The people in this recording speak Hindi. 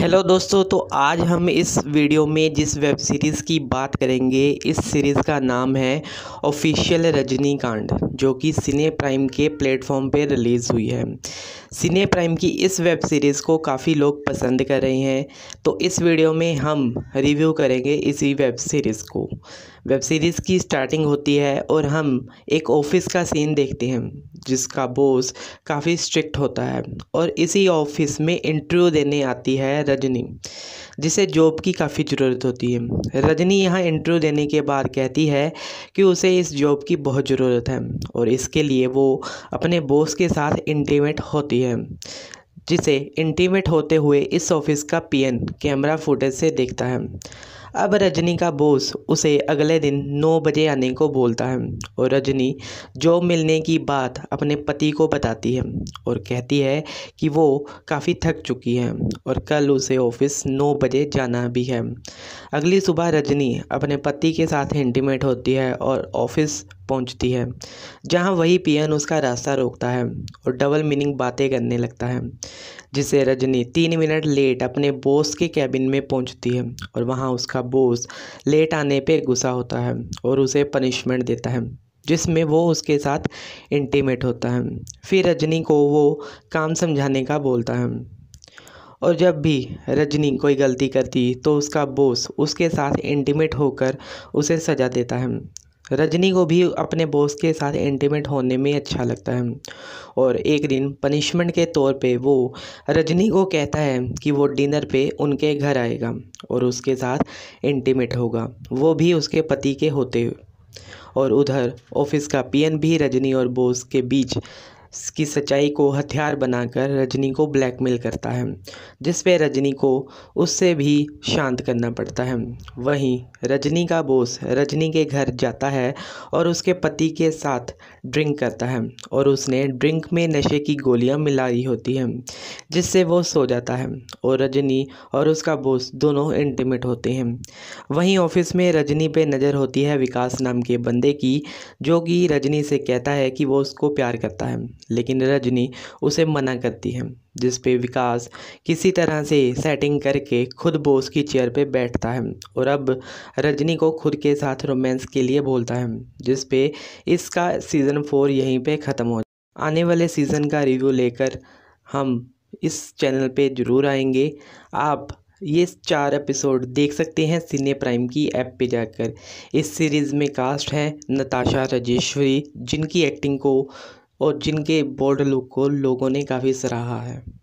हेलो दोस्तों तो आज हम इस वीडियो में जिस वेब सीरीज़ की बात करेंगे इस सीरीज़ का नाम है ऑफिशियल रजनीकांड जो कि सिने प्राइम के प्लेटफॉर्म पे रिलीज़ हुई है सिने प्राइम की इस वेब सीरीज़ को काफ़ी लोग पसंद कर रहे हैं तो इस वीडियो में हम रिव्यू करेंगे इसी वेब सीरीज़ को वेब सीरीज़ की स्टार्टिंग होती है और हम एक ऑफिस का सीन देखते हैं जिसका बॉस काफ़ी स्ट्रिक्ट होता है और इसी ऑफिस में इंटरव्यू देने आती है रजनी जिसे जॉब की काफ़ी ज़रूरत होती है रजनी यहाँ इंटरव्यू देने के बाद कहती है कि उसे इस जॉब की बहुत ज़रूरत है और इसके लिए वो अपने बॉस के साथ इंटीमेट होती है जिसे इंटीमेट होते हुए इस ऑफिस का पीएन कैमरा फुटेज से देखता है अब रजनी का बोस उसे अगले दिन नौ बजे आने को बोलता है और रजनी जॉब मिलने की बात अपने पति को बताती है और कहती है कि वो काफ़ी थक चुकी है और कल उसे ऑफिस नौ बजे जाना भी है अगली सुबह रजनी अपने पति के साथ इंटीमेट होती है और ऑफिस पहुंचती है जहां वही पियन उसका रास्ता रोकता है और डबल मीनिंग बातें करने लगता है जिसे रजनी तीन मिनट लेट अपने बॉस के कैबिन में पहुंचती है और वहां उसका बॉस लेट आने पर गुस्सा होता है और उसे पनिशमेंट देता है जिसमें वो उसके साथ इंटीमेट होता है फिर रजनी को वो काम समझाने का बोलता है और जब भी रजनी कोई गलती करती तो उसका बॉस उसके साथ इंटीमेट होकर उसे सजा देता है रजनी को भी अपने बॉस के साथ इंटीमेट होने में अच्छा लगता है और एक दिन पनिशमेंट के तौर पे वो रजनी को कहता है कि वो डिनर पे उनके घर आएगा और उसके साथ इंटीमेट होगा वो भी उसके पति के होते हुए और उधर ऑफिस का पीएन भी रजनी और बोस के बीच की सच्चाई को हथियार बनाकर रजनी को ब्लैकमेल करता है जिस पे रजनी को उससे भी शांत करना पड़ता है वहीं रजनी का बोस रजनी के घर जाता है और उसके पति के साथ ड्रिंक करता है और उसने ड्रिंक में नशे की गोलियां मिलाई होती हैं जिससे वो सो जाता है और रजनी और उसका बोस दोनों इंटीमेट होते हैं वहीं ऑफिस में रजनी पे नज़र होती है विकास नाम के बंदे की जो कि रजनी से कहता है कि वो उसको प्यार करता है लेकिन रजनी उसे मना करती है जिस पे विकास किसी तरह से सेटिंग करके खुद बोस की चेयर पे बैठता है और अब रजनी को खुद के साथ रोमांस के लिए बोलता है जिस पे इसका सीज़न फोर यहीं पे ख़त्म हो आने वाले सीज़न का रिव्यू लेकर हम इस चैनल पे ज़रूर आएंगे आप ये चार एपिसोड देख सकते हैं सिने प्राइम की ऐप पे जाकर इस सीरीज़ में कास्ट हैं नताशा राजेश्वरी जिनकी एक्टिंग को और जिनके बोल्ड लुक को लोगों ने काफ़ी सराहा है